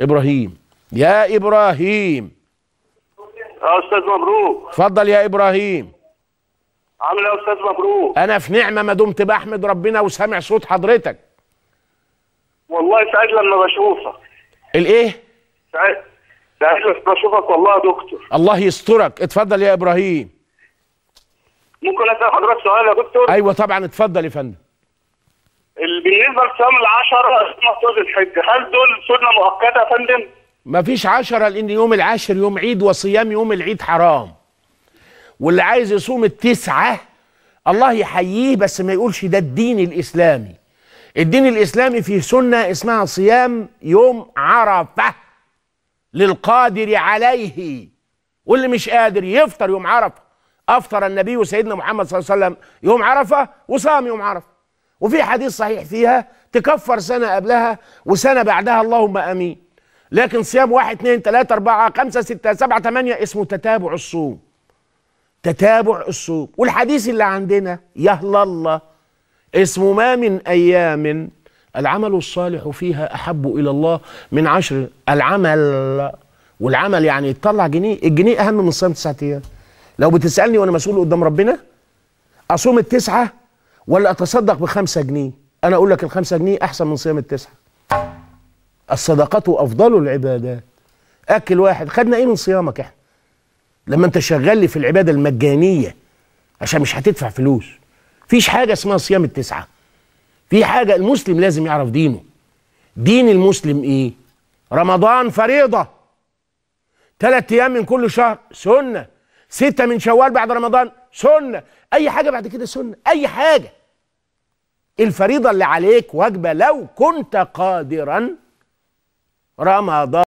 ابراهيم يا ابراهيم يا آه، استاذ مبروك اتفضل يا ابراهيم عامل ايه يا استاذ مبروك انا في نعمه ما دمت بحمد ربنا وسامع صوت حضرتك والله سعيد لما بشوفك الايه سعيد سعيد بشوفك والله يا دكتور الله يسترك اتفضل يا ابراهيم ممكن اسال حضرتك سؤال يا دكتور ايوه طبعا اتفضل يا فندم بالنسبه لصيام العشرة مقصود الحج هل دول سنه مؤقته يا فندم؟ مفيش عشرة لان يوم العاشر يوم عيد وصيام يوم العيد حرام واللي عايز يصوم التسعه الله يحييه بس ما يقولش ده الدين الاسلامي الدين الاسلامي فيه سنه اسمها صيام يوم عرفه للقادر عليه واللي مش قادر يفطر يوم عرفه افطر النبي وسيدنا محمد صلى الله عليه وسلم يوم عرفه وصام يوم عرفه وفي حديث صحيح فيها تكفر سنة قبلها وسنة بعدها اللهم أمين لكن صيام واحد اثنين ثلاثة أربعة خمسة ستة سبعة ثمانية اسمه تتابع الصوم تتابع الصوم والحديث اللي عندنا يهلا الله اسمه ما من أيام العمل الصالح فيها أحب إلى الله من عشر العمل والعمل يعني تطلع جنيه الجنيه أهم من صيام تسعة أيام لو بتسألني وأنا مسؤول قدام ربنا أصوم التسعة ولا اتصدق بخمسة جنيه انا اقول لك الخمسة جنيه احسن من صيام التسعة الصدقات افضل العبادات اكل واحد خدنا ايه من صيامك احنا لما انت شغال لي في العبادة المجانية عشان مش هتدفع فلوس فيش حاجة اسمها صيام التسعة في حاجة المسلم لازم يعرف دينه دين المسلم ايه رمضان فريضة ثلاث ايام من كل شهر سنة ستة من شوال بعد رمضان سنة اي حاجه بعد كده سنه اي حاجه الفريضه اللي عليك واجبه لو كنت قادرا رمضان